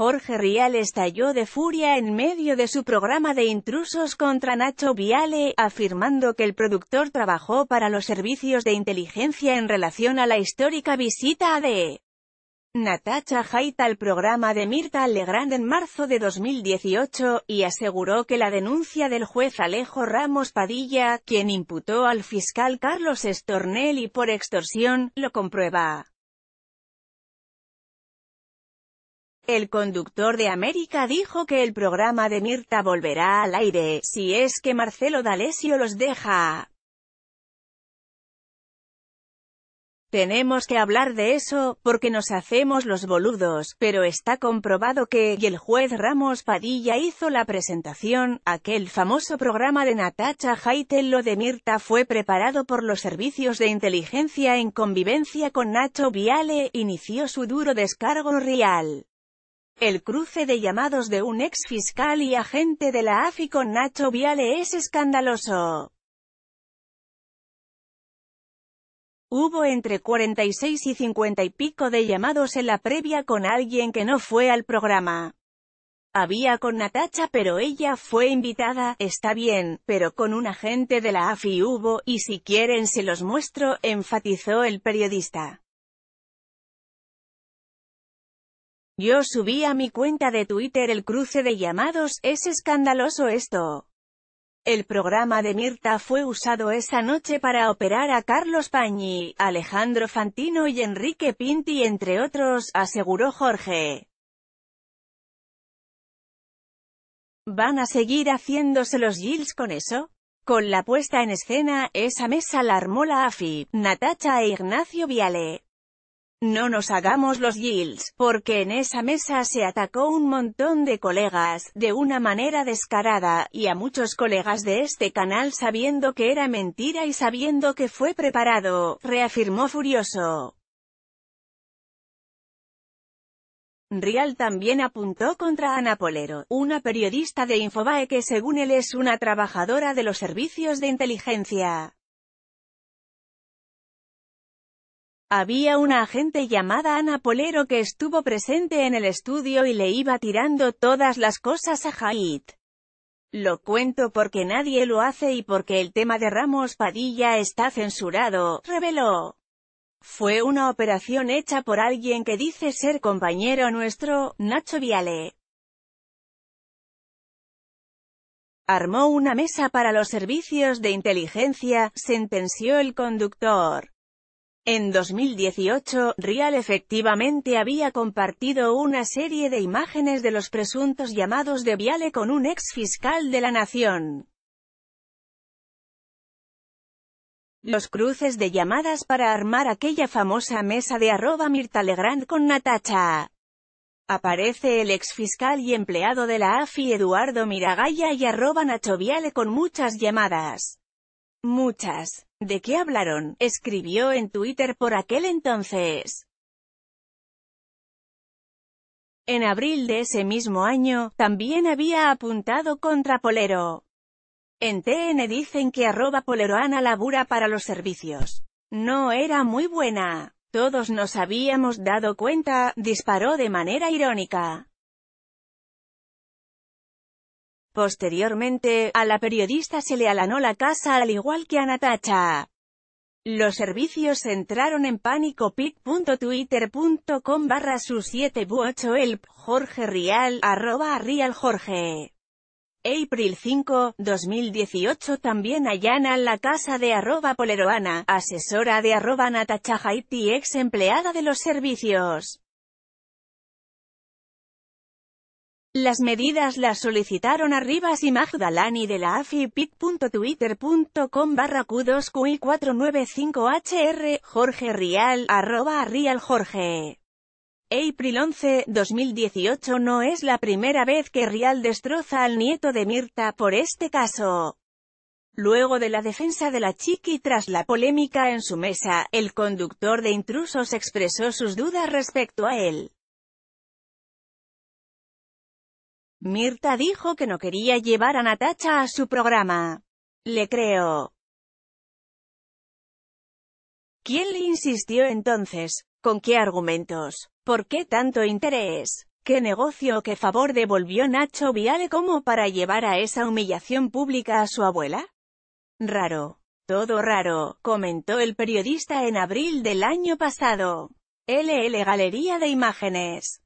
Jorge Rial estalló de furia en medio de su programa de intrusos contra Nacho Viale, afirmando que el productor trabajó para los servicios de inteligencia en relación a la histórica visita de Natacha Haita al programa de Mirta Legrand en marzo de 2018, y aseguró que la denuncia del juez Alejo Ramos Padilla, quien imputó al fiscal Carlos Estornelli por extorsión, lo comprueba. El conductor de América dijo que el programa de Mirta volverá al aire, si es que Marcelo D'Alessio los deja. Tenemos que hablar de eso, porque nos hacemos los boludos, pero está comprobado que, y el juez Ramos Padilla hizo la presentación, aquel famoso programa de Natacha Haitel lo de Mirta fue preparado por los servicios de inteligencia en convivencia con Nacho Viale, inició su duro descargo real. El cruce de llamados de un ex fiscal y agente de la AFI con Nacho Viale es escandaloso. Hubo entre 46 y 50 y pico de llamados en la previa con alguien que no fue al programa. Había con Natacha pero ella fue invitada, está bien, pero con un agente de la AFI hubo, y si quieren se los muestro, enfatizó el periodista. Yo subí a mi cuenta de Twitter el cruce de llamados, es escandaloso esto. El programa de Mirta fue usado esa noche para operar a Carlos Pañi, Alejandro Fantino y Enrique Pinti entre otros, aseguró Jorge. ¿Van a seguir haciéndose los Gills con eso? Con la puesta en escena, esa mesa la armó la AFI, Natacha e Ignacio Viale. No nos hagamos los gills, porque en esa mesa se atacó un montón de colegas, de una manera descarada, y a muchos colegas de este canal sabiendo que era mentira y sabiendo que fue preparado, reafirmó furioso. Rial también apuntó contra Ana Polero, una periodista de Infobae que según él es una trabajadora de los servicios de inteligencia. Había una agente llamada Ana Polero que estuvo presente en el estudio y le iba tirando todas las cosas a Haid. Lo cuento porque nadie lo hace y porque el tema de Ramos Padilla está censurado, reveló. Fue una operación hecha por alguien que dice ser compañero nuestro, Nacho Viale. Armó una mesa para los servicios de inteligencia, sentenció el conductor. En 2018, Rial efectivamente había compartido una serie de imágenes de los presuntos llamados de Viale con un ex fiscal de la nación. Los cruces de llamadas para armar aquella famosa mesa de arroba Mirta Legrand con Natacha. Aparece el ex fiscal y empleado de la AFI Eduardo Miragaya y arroba Nacho Viale con muchas llamadas. Muchas. ¿De qué hablaron? Escribió en Twitter por aquel entonces. En abril de ese mismo año, también había apuntado contra Polero. En TN dicen que arroba poleroana labura para los servicios. No era muy buena. Todos nos habíamos dado cuenta, disparó de manera irónica. Posteriormente, a la periodista se le alanó la casa al igual que a Natacha. Los servicios entraron en pánico pic.twitter.com barra su 7 v 8 elp Jorge Rial, arroba Rial Jorge. April 5, 2018 también allanan la casa de arroba poleroana, asesora de arroba Natacha Haiti ex empleada de los servicios. Las medidas las solicitaron Arribas y Magdalani de la afipic.twitter.com barra Q2QI495HR, Jorge Rial, arroba Rial Jorge. April 11, 2018 no es la primera vez que Rial destroza al nieto de Mirta por este caso. Luego de la defensa de la chiqui tras la polémica en su mesa, el conductor de intrusos expresó sus dudas respecto a él. Mirta dijo que no quería llevar a Natacha a su programa. Le creo. ¿Quién le insistió entonces? ¿Con qué argumentos? ¿Por qué tanto interés? ¿Qué negocio o qué favor devolvió Nacho Viale como para llevar a esa humillación pública a su abuela? Raro. Todo raro, comentó el periodista en abril del año pasado. LL Galería de Imágenes.